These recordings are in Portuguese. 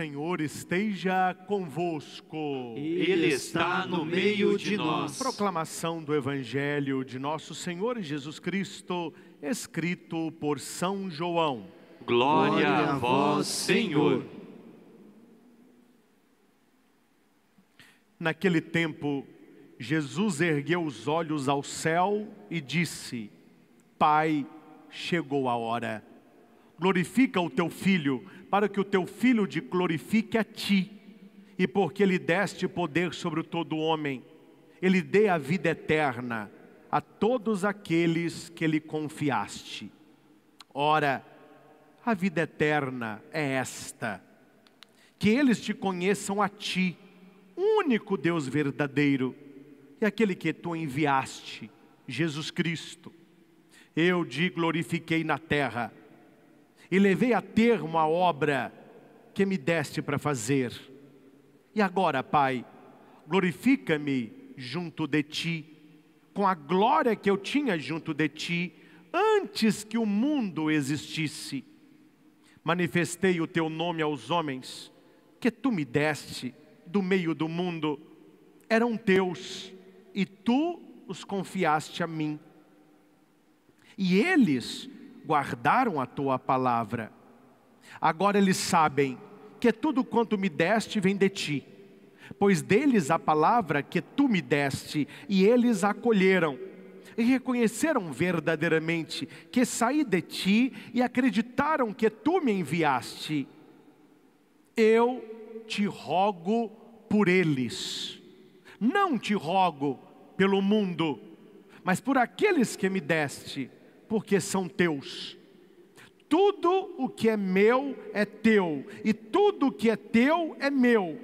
Senhor esteja convosco. Ele está no meio de nós. Proclamação do Evangelho de nosso Senhor Jesus Cristo, escrito por São João. Glória a vós, Senhor. Naquele tempo, Jesus ergueu os olhos ao céu e disse: Pai, chegou a hora glorifica o teu filho, para que o teu filho te glorifique a ti, e porque ele deste poder sobre todo homem, ele dê a vida eterna a todos aqueles que lhe confiaste. Ora, a vida eterna é esta: que eles te conheçam a ti, único Deus verdadeiro, e aquele que tu enviaste, Jesus Cristo. Eu te glorifiquei na terra e levei a termo a obra que me deste para fazer. E agora, Pai, glorifica-me junto de ti, com a glória que eu tinha junto de ti, antes que o mundo existisse. Manifestei o teu nome aos homens, que tu me deste do meio do mundo, eram teus, e tu os confiaste a mim. E eles guardaram a tua palavra. Agora eles sabem que tudo quanto me deste vem de ti, pois deles a palavra que tu me deste, e eles a acolheram. E reconheceram verdadeiramente que saí de ti e acreditaram que tu me enviaste. Eu te rogo por eles, não te rogo pelo mundo, mas por aqueles que me deste porque são teus. Tudo o que é meu é teu, e tudo o que é teu é meu,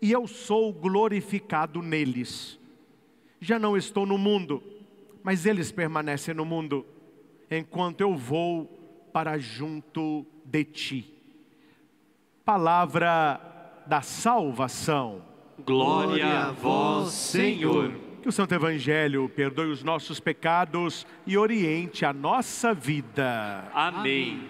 e eu sou glorificado neles. Já não estou no mundo, mas eles permanecem no mundo, enquanto eu vou para junto de ti. Palavra da salvação. Glória a vós, Senhor. Que o Santo Evangelho perdoe os nossos pecados e oriente a nossa vida. Amém.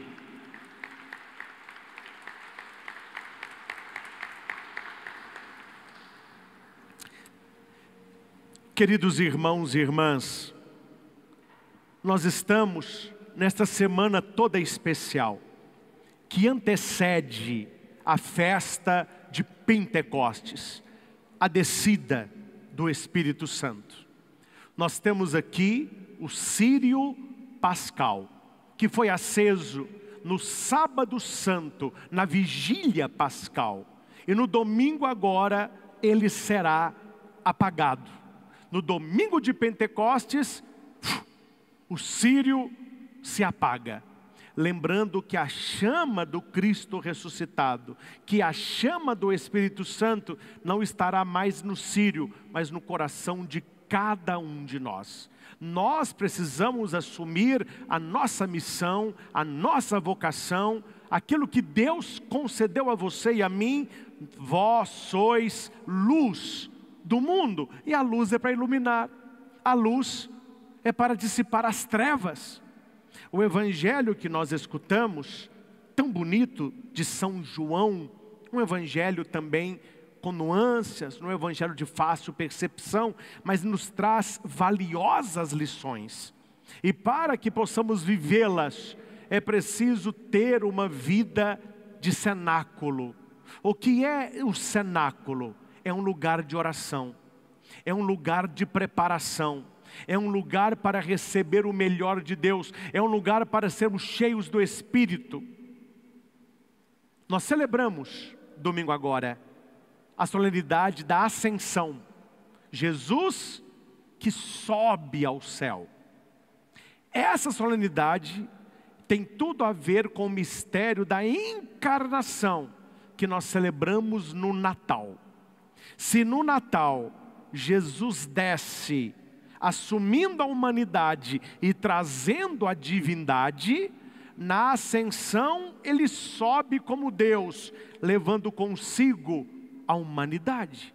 Queridos irmãos e irmãs, nós estamos nesta semana toda especial que antecede a festa de Pentecostes, a descida do Espírito Santo. Nós temos aqui o Sírio Pascal, que foi aceso no Sábado Santo, na vigília pascal, e no domingo agora ele será apagado. No domingo de Pentecostes, o Sírio se apaga lembrando que a chama do Cristo ressuscitado, que a chama do Espírito Santo não estará mais no Sírio, mas no coração de cada um de nós. Nós precisamos assumir a nossa missão, a nossa vocação, aquilo que Deus concedeu a você e a mim, vós sois luz do mundo, e a luz é para iluminar, a luz é para dissipar as trevas. O evangelho que nós escutamos, tão bonito, de São João, um evangelho também com nuances, não é um evangelho de fácil percepção, mas nos traz valiosas lições. E para que possamos vivê-las, é preciso ter uma vida de cenáculo. O que é o cenáculo? É um lugar de oração, é um lugar de preparação, é um lugar para receber o melhor de Deus, é um lugar para sermos cheios do Espírito. Nós celebramos, domingo agora, a solenidade da Ascensão. Jesus que sobe ao céu. Essa solenidade tem tudo a ver com o mistério da encarnação que nós celebramos no Natal. Se no Natal Jesus desce assumindo a humanidade e trazendo a divindade, na ascensão ele sobe como Deus, levando consigo a humanidade.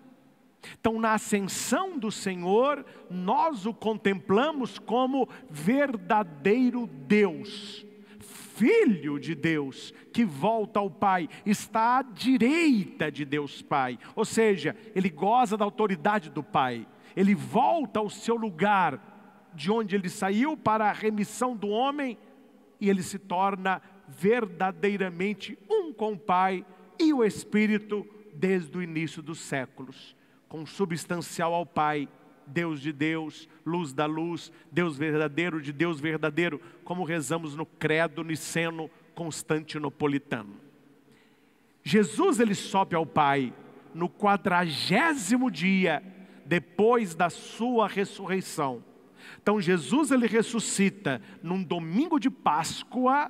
Então, na ascensão do Senhor, nós o contemplamos como verdadeiro Deus, Filho de Deus, que volta ao Pai, está à direita de Deus Pai, ou seja, ele goza da autoridade do Pai ele volta ao seu lugar de onde ele saiu para a remissão do homem e ele se torna verdadeiramente um com o Pai e o Espírito desde o início dos séculos, consubstancial ao Pai, Deus de Deus, luz da luz, Deus verdadeiro de Deus verdadeiro, como rezamos no credo niceno constantinopolitano. Jesus ele sobe ao Pai no quadragésimo dia depois da sua ressurreição. Então Jesus ele ressuscita num domingo de Páscoa,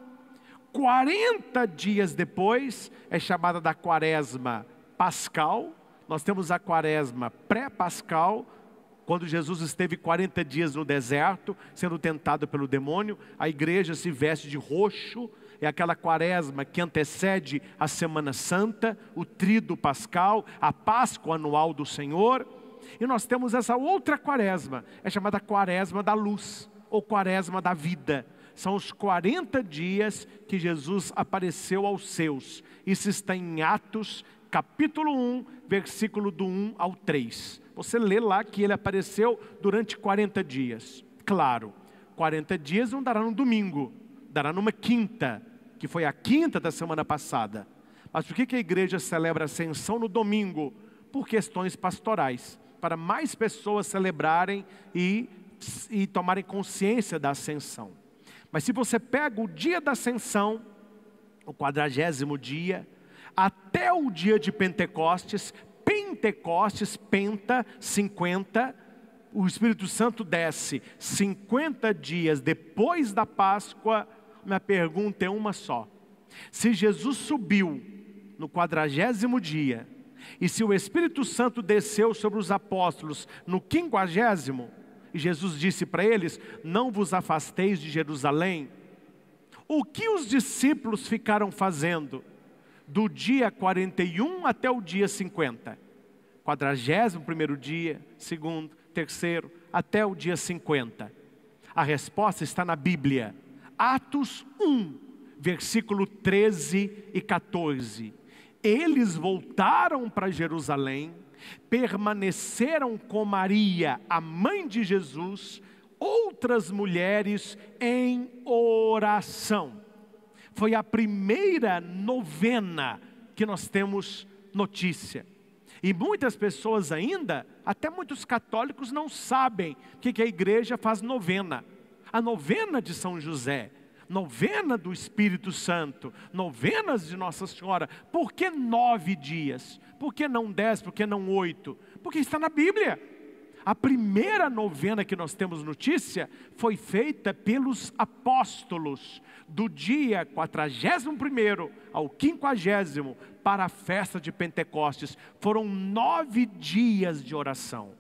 40 dias depois é chamada da Quaresma Pascal. Nós temos a Quaresma pré-Pascal, quando Jesus esteve 40 dias no deserto, sendo tentado pelo demônio, a igreja se veste de roxo, é aquela quaresma que antecede a Semana Santa, o trido pascal, a Páscoa anual do Senhor. E nós temos essa outra quaresma, é chamada quaresma da luz, ou quaresma da vida. São os 40 dias que Jesus apareceu aos seus. Isso está em Atos, capítulo 1, versículo do 1 ao 3. Você lê lá que ele apareceu durante 40 dias. Claro, 40 dias não dará no domingo, dará numa quinta, que foi a quinta da semana passada. Mas por que a igreja celebra a ascensão no domingo? Por questões pastorais para mais pessoas celebrarem e, e tomarem consciência da ascensão. Mas se você pega o dia da ascensão, o quadragésimo dia, até o dia de Pentecostes, Pentecostes, penta, 50, o Espírito Santo desce 50 dias depois da Páscoa, minha pergunta é uma só: se Jesus subiu no quadragésimo dia, e se o Espírito Santo desceu sobre os apóstolos no quinquagésimo, e Jesus disse para eles: Não vos afasteis de Jerusalém. O que os discípulos ficaram fazendo do dia 41 até o dia 50? Quadragésimo primeiro dia, segundo, terceiro, até o dia 50. A resposta está na Bíblia, Atos 1, versículo 13 e 14. Eles voltaram para Jerusalém, permaneceram com Maria, a mãe de Jesus, outras mulheres em oração. Foi a primeira novena que nós temos notícia. E muitas pessoas ainda, até muitos católicos, não sabem que, que a igreja faz novena. A novena de São José novena do Espírito Santo, novenas de Nossa Senhora. Por que nove dias? Por que não dez? Por que não oito? Porque está na Bíblia. A primeira novena que nós temos notícia foi feita pelos apóstolos, do dia 41 ao 50, para a festa de Pentecostes. Foram nove dias de oração.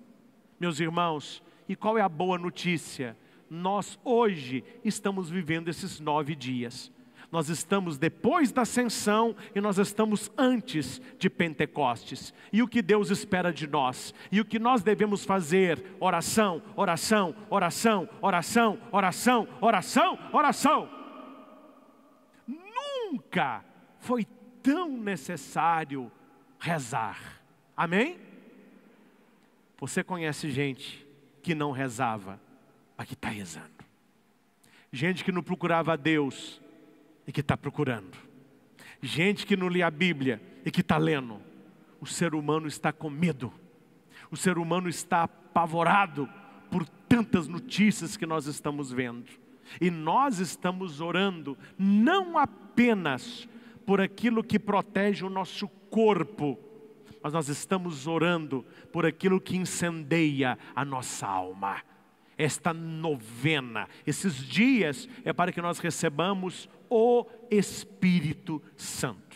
Meus irmãos, e qual é a boa notícia? nós hoje estamos vivendo esses nove dias. Nós estamos depois da ascensão e nós estamos antes de Pentecostes. E o que Deus espera de nós? E o que nós devemos fazer? Oração, oração, oração, oração, oração, oração, oração. Nunca foi tão necessário rezar. Amém? Você conhece gente que não rezava mas que está rezando. Gente que não procurava a Deus e que está procurando. Gente que não lê a Bíblia e que está lendo. O ser humano está com medo. O ser humano está apavorado por tantas notícias que nós estamos vendo. E nós estamos orando não apenas por aquilo que protege o nosso corpo, mas nós estamos orando por aquilo que incendeia a nossa alma esta novena. Esses dias é para que nós recebamos o Espírito Santo.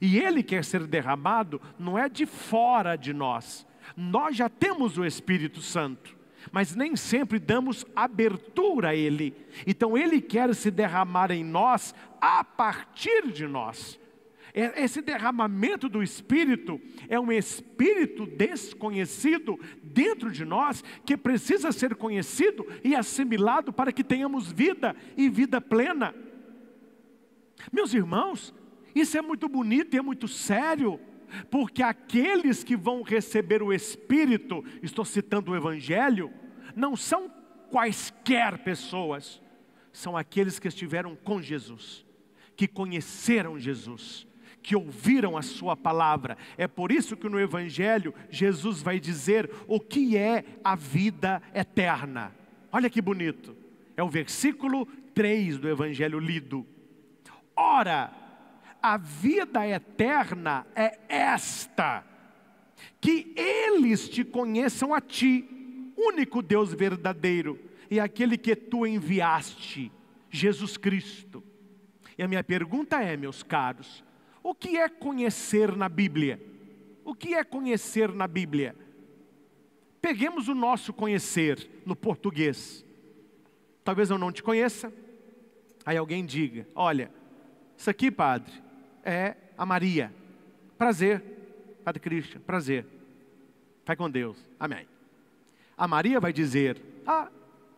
E ele quer ser derramado não é de fora de nós. Nós já temos o Espírito Santo, mas nem sempre damos abertura a ele. Então ele quer se derramar em nós a partir de nós. É, esse derramamento do Espírito é um Espírito desconhecido dentro de nós que precisa ser conhecido e assimilado para que tenhamos vida e vida plena. Meus irmãos, isso é muito bonito e é muito sério, porque aqueles que vão receber o Espírito, estou citando o Evangelho, não são quaisquer pessoas, são aqueles que estiveram com Jesus, que conheceram Jesus que ouviram a sua palavra. É por isso que no Evangelho Jesus vai dizer o que é a vida eterna. Olha que bonito, é o versículo 3 do Evangelho lido. Ora, a vida eterna é esta, que eles te conheçam a ti, único Deus verdadeiro, e aquele que tu enviaste, Jesus Cristo. E a minha pergunta é, meus caros, o que é conhecer na Bíblia? O que é conhecer na Bíblia? Peguemos o nosso conhecer no português. Talvez eu não te conheça. Aí alguém diga: Olha, isso aqui, padre, é a Maria. Prazer, Padre Cristo, prazer. Vai com Deus, amém. A Maria vai dizer: Ah,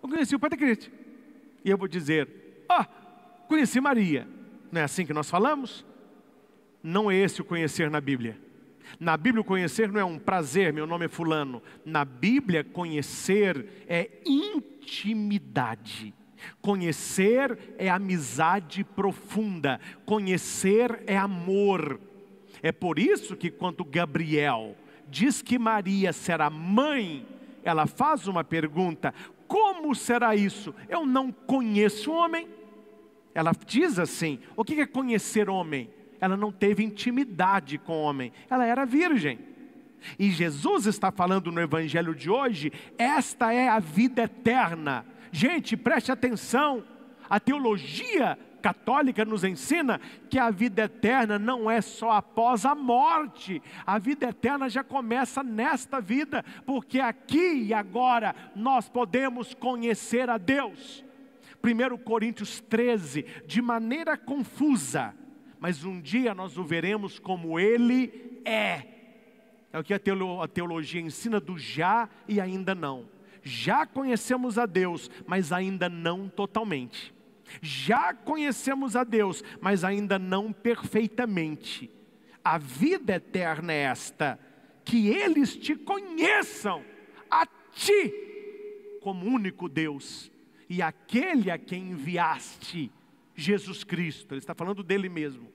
eu conheci o Padre Cristo. E eu vou dizer: Ah, conheci Maria. Não é assim que nós falamos? Não é esse o conhecer na Bíblia. Na Bíblia, o conhecer não é um prazer, meu nome é Fulano. Na Bíblia, conhecer é intimidade. Conhecer é amizade profunda. Conhecer é amor. É por isso que, quando Gabriel diz que Maria será mãe, ela faz uma pergunta: como será isso? Eu não conheço homem. Ela diz assim: o que é conhecer homem? ela não teve intimidade com o homem, ela era virgem. E Jesus está falando no Evangelho de hoje: esta é a vida eterna. Gente, preste atenção, a teologia católica nos ensina que a vida eterna não é só após a morte, a vida eterna já começa nesta vida, porque aqui e agora nós podemos conhecer a Deus. 1 Coríntios 13, de maneira confusa, mas um dia nós o veremos como ele é. É o que a teologia ensina do já e ainda não. Já conhecemos a Deus, mas ainda não totalmente. Já conhecemos a Deus, mas ainda não perfeitamente. A vida eterna é esta: que eles te conheçam, a ti, como único Deus, e aquele a quem enviaste, Jesus Cristo. Ele está falando dele mesmo.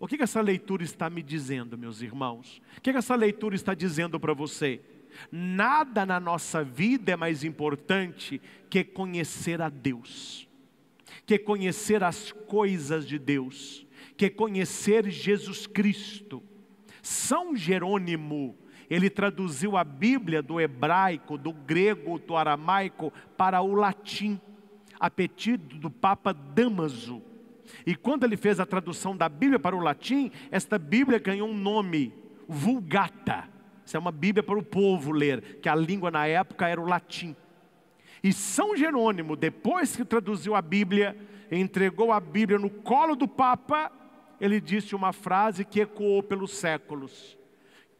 O que, que essa leitura está me dizendo, meus irmãos? O que, que essa leitura está dizendo para você? Nada na nossa vida é mais importante que conhecer a Deus, que conhecer as coisas de Deus, que conhecer Jesus Cristo. São Jerônimo, ele traduziu a Bíblia do hebraico, do grego, do aramaico para o latim, a pedido do Papa Damaso. E quando ele fez a tradução da Bíblia para o latim, esta Bíblia ganhou um nome, Vulgata. Isso é uma Bíblia para o povo ler, que a língua na época era o latim. E São Jerônimo, depois que traduziu a Bíblia, entregou a Bíblia no colo do Papa, ele disse uma frase que ecoou pelos séculos: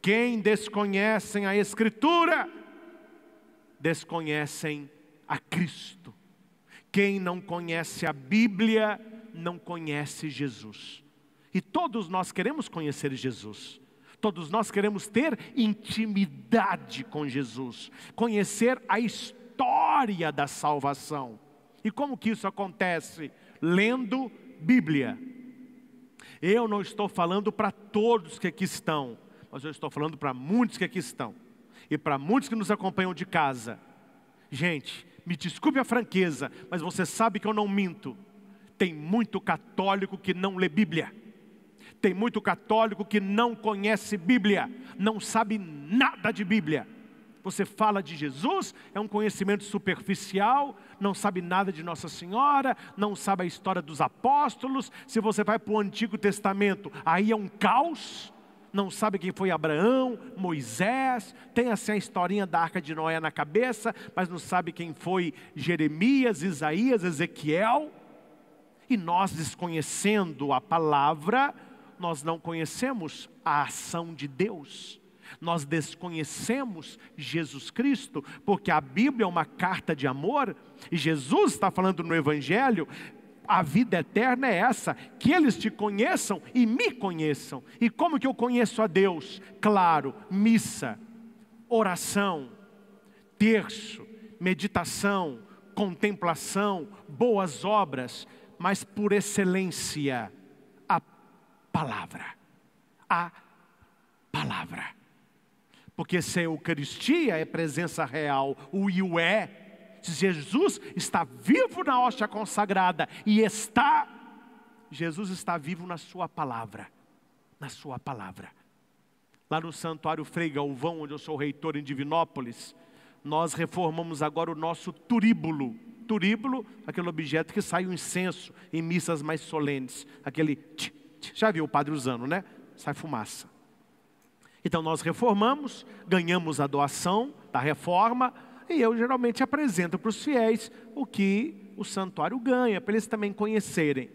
Quem desconhecem a Escritura, desconhecem a Cristo. Quem não conhece a Bíblia, não conhece Jesus. E todos nós queremos conhecer Jesus. Todos nós queremos ter intimidade com Jesus, conhecer a história da salvação. E como que isso acontece? Lendo Bíblia. Eu não estou falando para todos que aqui estão, mas eu estou falando para muitos que aqui estão e para muitos que nos acompanham de casa. Gente, me desculpe a franqueza, mas você sabe que eu não minto. Tem muito católico que não lê Bíblia. Tem muito católico que não conhece Bíblia, não sabe nada de Bíblia. Você fala de Jesus, é um conhecimento superficial, não sabe nada de Nossa Senhora, não sabe a história dos apóstolos. Se você vai para o Antigo Testamento, aí é um caos, não sabe quem foi Abraão, Moisés, tem assim a historinha da Arca de Noé na cabeça, mas não sabe quem foi Jeremias, Isaías, Ezequiel. E nós, desconhecendo a palavra, nós não conhecemos a ação de Deus. Nós desconhecemos Jesus Cristo, porque a Bíblia é uma carta de amor, e Jesus está falando no Evangelho, a vida eterna é essa, que eles te conheçam e me conheçam. E como que eu conheço a Deus? Claro, missa, oração, terço, meditação, contemplação, boas obras mas por excelência, a palavra. A palavra. Porque se a Eucaristia é presença real, o e o é. Se Jesus está vivo na hóstia consagrada e está, Jesus está vivo na sua palavra. Na sua palavra. Lá no Santuário Frei Galvão, onde eu sou reitor em Divinópolis, nós reformamos agora o nosso turíbulo turíbulo, aquele objeto que sai o incenso em missas mais solenes, aquele tch, tch, já viu o padre usando, né? Sai fumaça. Então nós reformamos, ganhamos a doação da reforma e eu geralmente apresento para os fiéis o que o santuário ganha, para eles também conhecerem.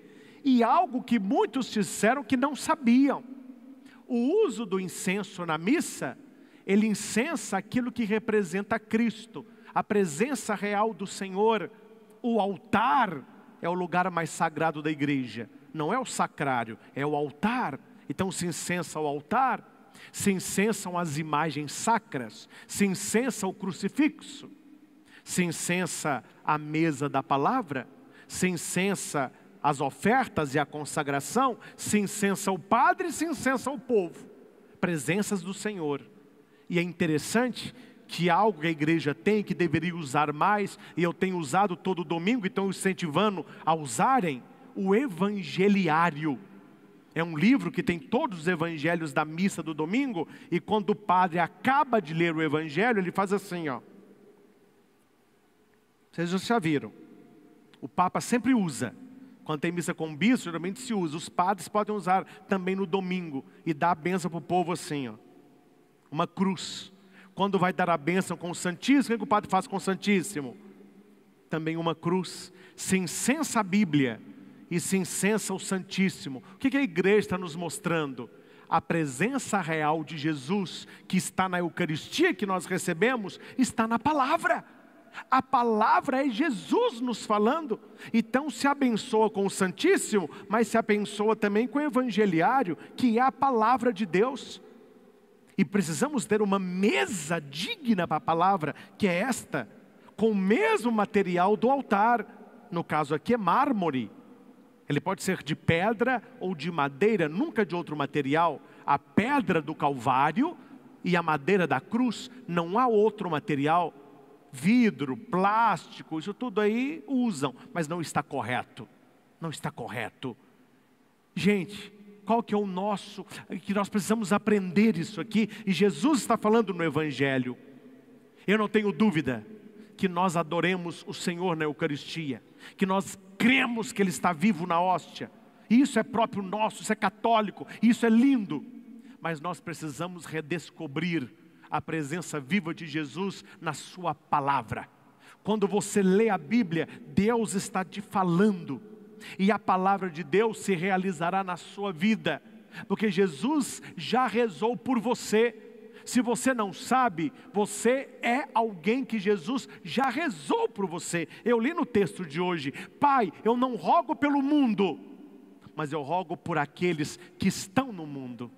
E algo que muitos disseram que não sabiam. O uso do incenso na missa, ele incensa aquilo que representa Cristo, a presença real do Senhor, o altar é o lugar mais sagrado da igreja, não é o sacrário, é o altar. Então se incensa o altar, se incensam as imagens sacras, se incensa o crucifixo, se incensa a mesa da palavra, se incensa as ofertas e a consagração, se incensa o padre, se incensa o povo, presenças do Senhor. E é interessante que algo que a igreja tem que deveria usar mais, e eu tenho usado todo domingo, então incentivando a usarem, o evangeliário. É um livro que tem todos os evangelhos da missa do domingo, e quando o padre acaba de ler o evangelho, ele faz assim, ó. Vocês já viram. O Papa sempre usa. Quando tem missa com bispo, geralmente se usa. Os padres podem usar também no domingo e dar a benção para o povo assim, ó. Uma cruz quando vai dar a bênção com o Santíssimo, o que o padre faz com o Santíssimo? Também uma cruz. Se incensa a Bíblia e se incensa o Santíssimo. O que a igreja está nos mostrando? A presença real de Jesus, que está na Eucaristia que nós recebemos, está na palavra. A palavra é Jesus nos falando. Então se abençoa com o Santíssimo, mas se abençoa também com o Evangeliário, que é a palavra de Deus. E precisamos ter uma mesa digna para a palavra, que é esta, com o mesmo material do altar. No caso aqui é mármore. Ele pode ser de pedra ou de madeira, nunca de outro material. A pedra do Calvário e a madeira da cruz, não há outro material. Vidro, plástico, isso tudo aí usam, mas não está correto. Não está correto. Gente, qual que é o nosso, que nós precisamos aprender isso aqui, e Jesus está falando no Evangelho. Eu não tenho dúvida que nós adoremos o Senhor na Eucaristia, que nós cremos que Ele está vivo na hóstia. Isso é próprio nosso, isso é católico, isso é lindo. Mas nós precisamos redescobrir a presença viva de Jesus na Sua palavra. Quando você lê a Bíblia, Deus está te falando e a palavra de Deus se realizará na sua vida, porque Jesus já rezou por você. Se você não sabe, você é alguém que Jesus já rezou por você. Eu li no texto de hoje: Pai, eu não rogo pelo mundo, mas eu rogo por aqueles que estão no mundo.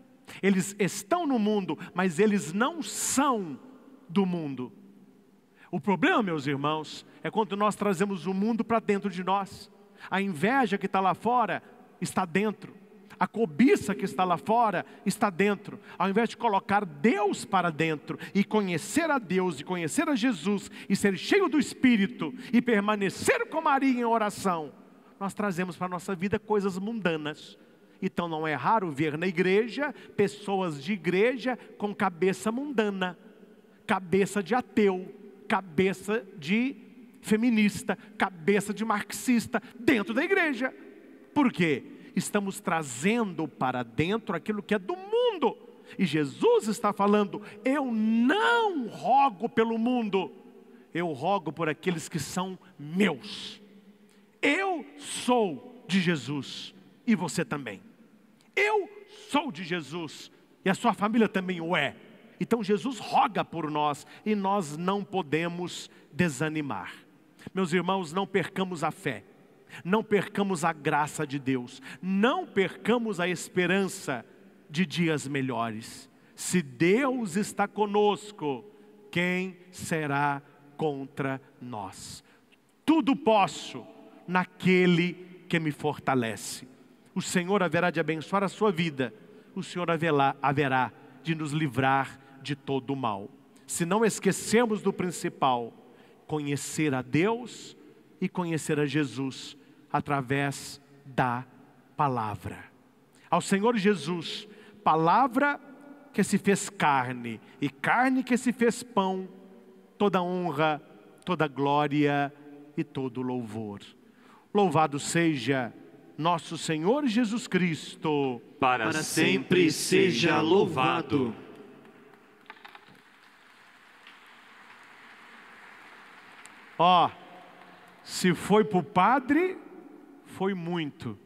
Eles estão no mundo, mas eles não são do mundo. O problema, meus irmãos, é quando nós trazemos o mundo para dentro de nós. A inveja que está lá fora está dentro. A cobiça que está lá fora está dentro. Ao invés de colocar Deus para dentro e conhecer a Deus e conhecer a Jesus e ser cheio do Espírito e permanecer com Maria em oração, nós trazemos para a nossa vida coisas mundanas. Então não é raro ver na igreja pessoas de igreja com cabeça mundana, cabeça de ateu, cabeça de feminista, cabeça de marxista dentro da igreja. Por quê? Estamos trazendo para dentro aquilo que é do mundo. E Jesus está falando: eu não rogo pelo mundo, eu rogo por aqueles que são meus. Eu sou de Jesus e você também. Eu sou de Jesus e a sua família também o é. Então Jesus roga por nós e nós não podemos desanimar. Meus irmãos, não percamos a fé, não percamos a graça de Deus, não percamos a esperança de dias melhores. Se Deus está conosco, quem será contra nós? Tudo posso naquele que me fortalece. O Senhor haverá de abençoar a sua vida, o Senhor haverá de nos livrar de todo o mal. Se não esquecemos do principal, conhecer a Deus e conhecer a Jesus através da palavra. Ao Senhor Jesus, palavra que se fez carne e carne que se fez pão, toda honra, toda glória e todo louvor. Louvado seja nosso Senhor Jesus Cristo. Para, Para sempre seja louvado. Ó, se foi para o padre, foi muito.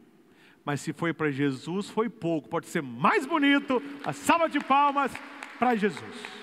Mas se foi para Jesus, foi pouco. Pode ser mais bonito. A salva de palmas para Jesus.